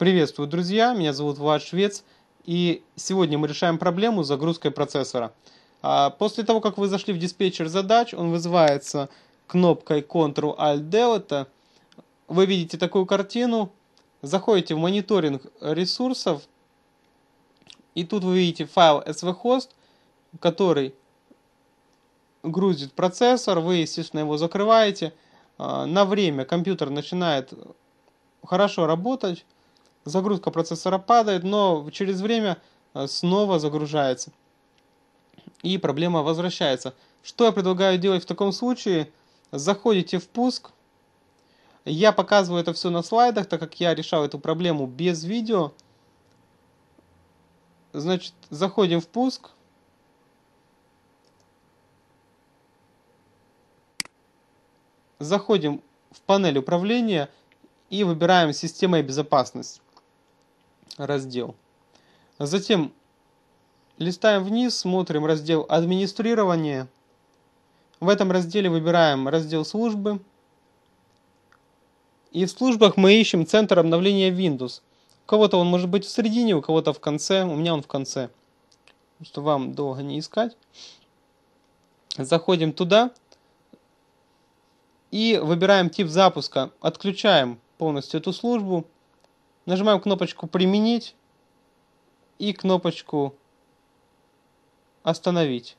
Приветствую, друзья! Меня зовут Влад Швец, и сегодня мы решаем проблему с загрузкой процессора. А, после того, как вы зашли в диспетчер задач, он вызывается кнопкой ctrl alt Delta. Вы видите такую картину, заходите в мониторинг ресурсов, и тут вы видите файл svhost, который грузит процессор, вы, естественно, его закрываете. А, на время компьютер начинает хорошо работать, загрузка процессора падает, но через время э, снова загружается. И проблема возвращается. Что я предлагаю делать в таком случае? Заходите в пуск. Я показываю это все на слайдах, так как я решал эту проблему без видео. Значит, заходим в пуск. Заходим в панель управления и выбираем система и безопасность раздел. Затем листаем вниз, смотрим раздел «Администрирование». В этом разделе выбираем раздел «Службы». И в службах мы ищем центр обновления Windows. У кого-то он может быть в середине, у кого-то в конце. У меня он в конце. Что вам долго не искать. Заходим туда. И выбираем тип запуска. Отключаем полностью эту службу. Нажимаем кнопочку «Применить» и кнопочку «Остановить».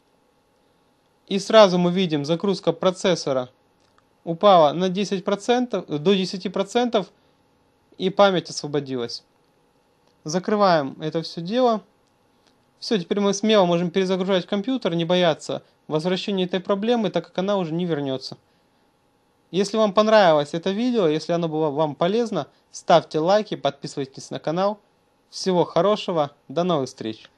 И сразу мы видим, загрузка процессора упала на 10%, до 10% и память освободилась. Закрываем это все дело. Все, теперь мы смело можем перезагружать компьютер, не бояться возвращения этой проблемы, так как она уже не вернется. Если вам понравилось это видео, если оно было вам полезно, ставьте лайки, подписывайтесь на канал. Всего хорошего, до новых встреч!